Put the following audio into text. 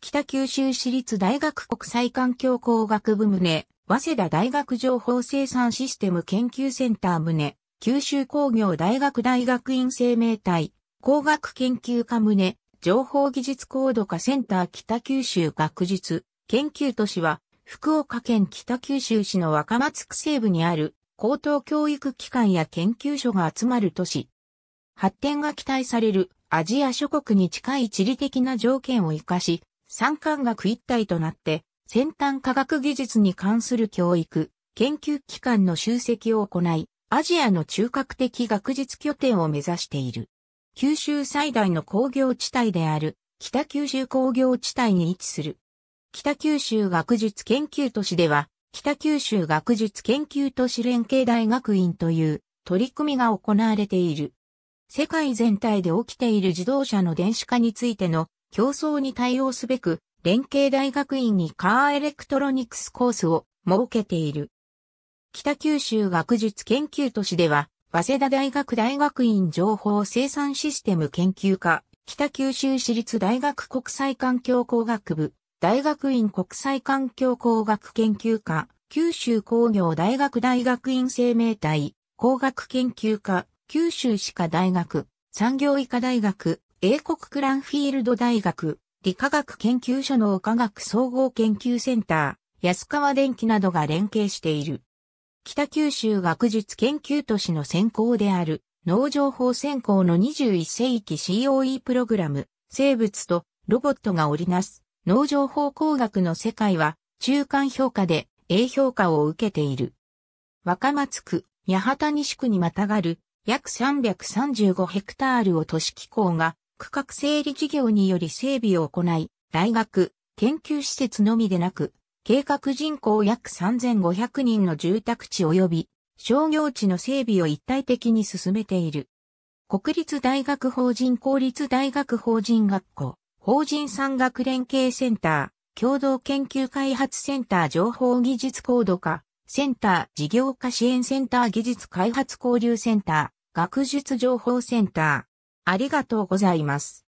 北九州市立大学国際環境工学部棟、早稲田大学情報生産システム研究センター棟、九州工業大学大学院生命体、工学研究科棟、情報技術高度化センター北九州学術研究都市は、福岡県北九州市の若松区西部にある高等教育機関や研究所が集まる都市。発展が期待されるアジア諸国に近い地理的な条件を活かし、産官学一体となって、先端科学技術に関する教育、研究機関の集積を行い、アジアの中核的学術拠点を目指している。九州最大の工業地帯である、北九州工業地帯に位置する。北九州学術研究都市では、北九州学術研究都市連携大学院という取り組みが行われている。世界全体で起きている自動車の電子化についての競争に対応すべく、連携大学院にカーエレクトロニクスコースを設けている。北九州学術研究都市では、早稲田大学大学院情報生産システム研究科、北九州市立大学国際環境工学部、大学院国際環境工学研究科、九州工業大学大学院生命体、工学研究科、九州歯科大学、産業医科大学、英国クランフィールド大学、理化学研究所の科学総合研究センター、安川電機などが連携している。北九州学術研究都市の専攻である、農情報専攻の21世紀 COE プログラム、生物とロボットが織りなす、農情報工学の世界は、中間評価で A 評価を受けている。若松区、八幡西区にまたがる、約335ヘクタールを都市機構が区画整理事業により整備を行い、大学、研究施設のみでなく、計画人口約3500人の住宅地及び商業地の整備を一体的に進めている。国立大学法人公立大学法人学校、法人産学連携センター、共同研究開発センター情報技術高度化、センター事業化支援センター技術開発交流センター、学術情報センター、ありがとうございます。